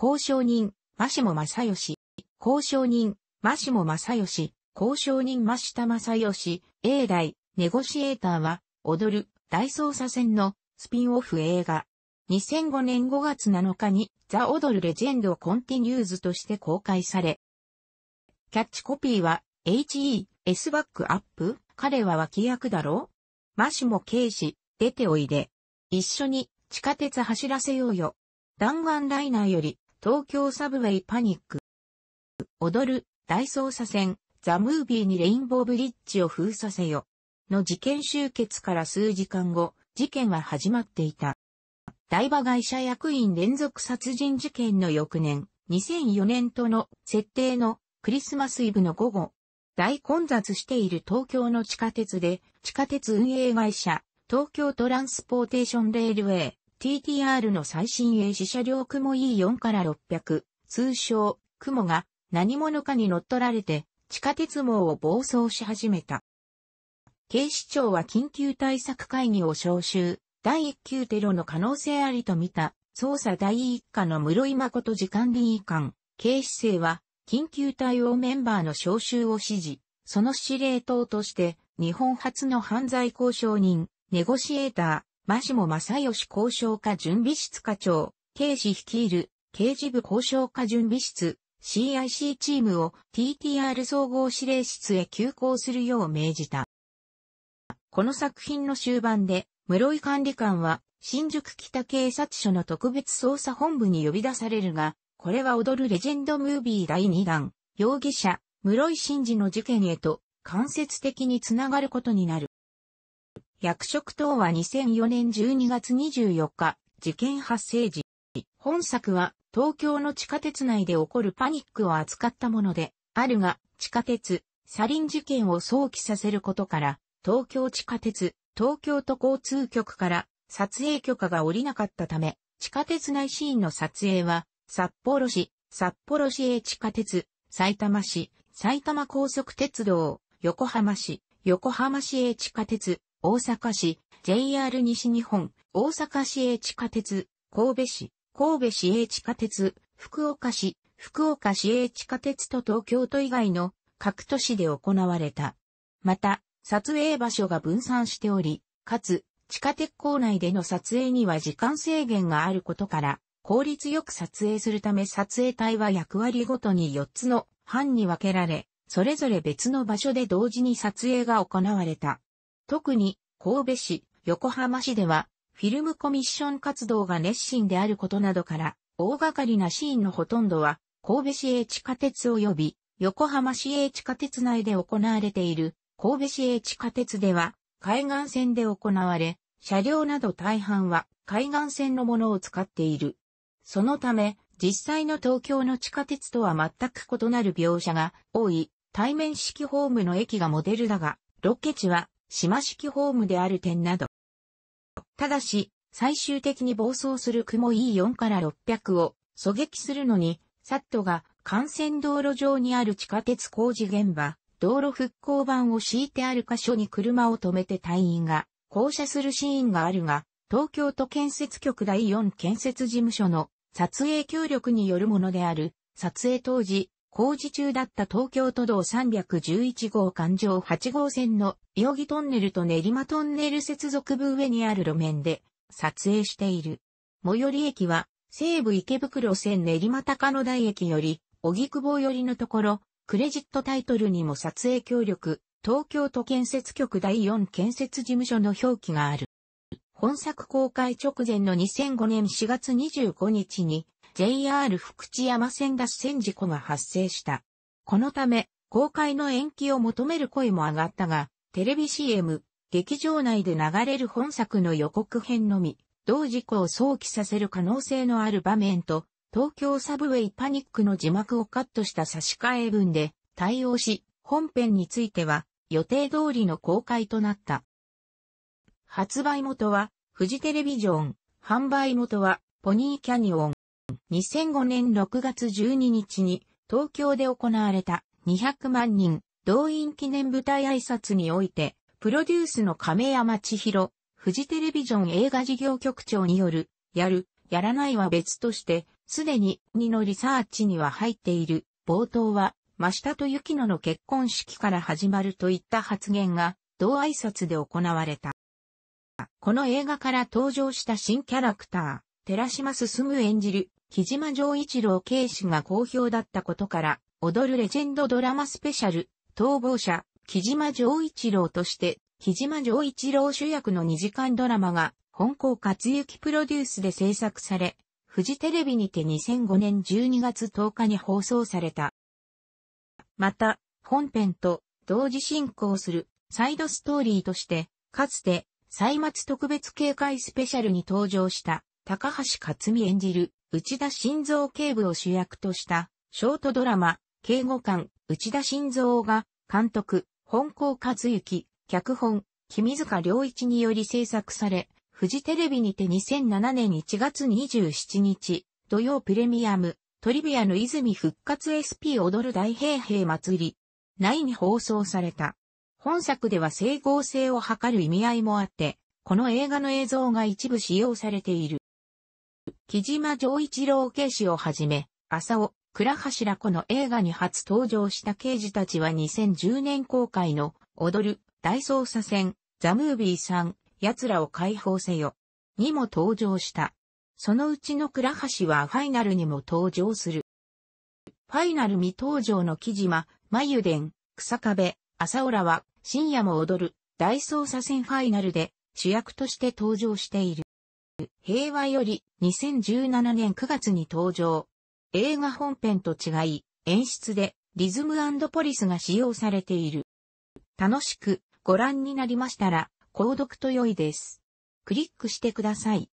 交渉人、マシモ正義、交渉人、マシモ正義、交渉人マシタ正義、A 代、ネゴシエーターは、踊る、大捜査線の、スピンオフ映画。2005年5月7日に、ザ・オドル・レジェンド・コンティニューズとして公開され、キャッチコピーは、HE、S バックアップ、彼は脇役だろマシモ警シ、出ておいで。一緒に、地下鉄走らせようよ。弾丸ライナーより、東京サブウェイパニック。踊る、大捜査線、ザ・ムービーにレインボーブリッジを封鎖せよ。の事件終結から数時間後、事件は始まっていた。台場会社役員連続殺人事件の翌年、2004年との設定のクリスマスイブの午後、大混雑している東京の地下鉄で、地下鉄運営会社、東京トランスポーテーションレールウェイ、TTR の最新鋭試車両雲 E4 から600、通称、雲が何者かに乗っ取られて地下鉄網を暴走し始めた。警視庁は緊急対策会議を招集、第1級テロの可能性ありと見た、捜査第1課の室井誠次官理事官、警視正は、緊急対応メンバーの招集を指示、その司令塔として、日本初の犯罪交渉人、ネゴシエーター、マシモ正義交渉課準備室課長、刑事率いる、刑事部交渉課準備室、CIC チームを TTR 総合指令室へ急行するよう命じた。この作品の終盤で、室井管理官は、新宿北警察署の特別捜査本部に呼び出されるが、これは踊るレジェンドムービー第2弾、容疑者、室井真嗣の事件へと、間接的につながることになる。役職等は2004年12月24日、事件発生時。本作は東京の地下鉄内で起こるパニックを扱ったもので、あるが、地下鉄、サリン事件を想起させることから、東京地下鉄、東京都交通局から撮影許可が下りなかったため、地下鉄内シーンの撮影は、札幌市、札幌市営地下鉄、埼玉市、埼玉高速鉄道、横浜市、横浜市営地下鉄、大阪市、JR 西日本、大阪市営地下鉄、神戸市、神戸市営地下鉄、福岡市、福岡市営地下鉄と東京都以外の各都市で行われた。また、撮影場所が分散しており、かつ、地下鉄構内での撮影には時間制限があることから、効率よく撮影するため撮影隊は役割ごとに4つの班に分けられ、それぞれ別の場所で同時に撮影が行われた。特に神戸市、横浜市では、フィルムコミッション活動が熱心であることなどから、大掛かりなシーンのほとんどは、神戸市営地下鉄及び、横浜市営地下鉄内で行われている、神戸市営地下鉄では、海岸線で行われ、車両など大半は海岸線のものを使っている。そのため、実際の東京の地下鉄とは全く異なる描写が多い、対面式ホームの駅がモデルだが、ロケ地は島式ホームである点など。ただし、最終的に暴走する雲 E4 から600を狙撃するのに、サットが幹線道路上にある地下鉄工事現場、道路復興板を敷いてある箇所に車を止めて隊員が降車するシーンがあるが、東京都建設局第4建設事務所の撮影協力によるものである、撮影当時、工事中だった東京都道311号環状8号線の代木トンネルと練馬トンネル接続部上にある路面で撮影している。最寄り駅は西武池袋線練馬高野台駅より荻窪寄りのところ、クレジットタイトルにも撮影協力、東京都建設局第4建設事務所の表記がある。本作公開直前の2005年4月25日に JR 福知山線脱線事故が発生した。このため、公開の延期を求める声も上がったが、テレビ CM、劇場内で流れる本作の予告編のみ、同事故を想起させる可能性のある場面と、東京サブウェイパニックの字幕をカットした差し替え文で対応し、本編については予定通りの公開となった。発売元は、フジテレビジョン、販売元は、ポニーキャニオン。2005年6月12日に東京で行われた200万人動員記念舞台挨拶において、プロデュースの亀山千尋、フジテレビジョン映画事業局長による、やる、やらないは別として、すでに、2のリサーチには入っている、冒頭は、真下と雪乃の結婚式から始まるといった発言が、同挨拶で行われた。この映画から登場した新キャラクター、寺島進演じる木島丈一郎警視が好評だったことから、踊るレジェンドドラマスペシャル、逃亡者、木島丈一郎として、木島丈一郎主役の2時間ドラマが、本校克行プロデュースで制作され、フジテレビにて2005年12月10日に放送された。また、本編と同時進行するサイドストーリーとして、かつて、歳末特別警戒スペシャルに登場した高橋克美演じる内田晋三警部を主役とした、ショートドラマ、警護官、内田晋三が、監督、本郷和幸、脚本、君塚良一により制作され、フジテレビにて2007年1月27日、土曜プレミアム、トリビアの泉復活 SP 踊る大平平祭り、内に放送された。本作では整合性を図る意味合いもあって、この映画の映像が一部使用されている。木島丈一郎警視をはじめ、浅尾、倉橋ら子の映画に初登場した刑事たちは2010年公開の、踊る、大捜査船、ザ・ムービーさん、奴らを解放せよ、にも登場した。そのうちの倉橋はファイナルにも登場する。ファイナル未登場の木島、眉伝、草壁、浅尾らは、深夜も踊る、大捜査線ファイナルで、主役として登場している。平和より2017年9月に登場。映画本編と違い、演出でリズムポリスが使用されている。楽しくご覧になりましたら、購読と良いです。クリックしてください。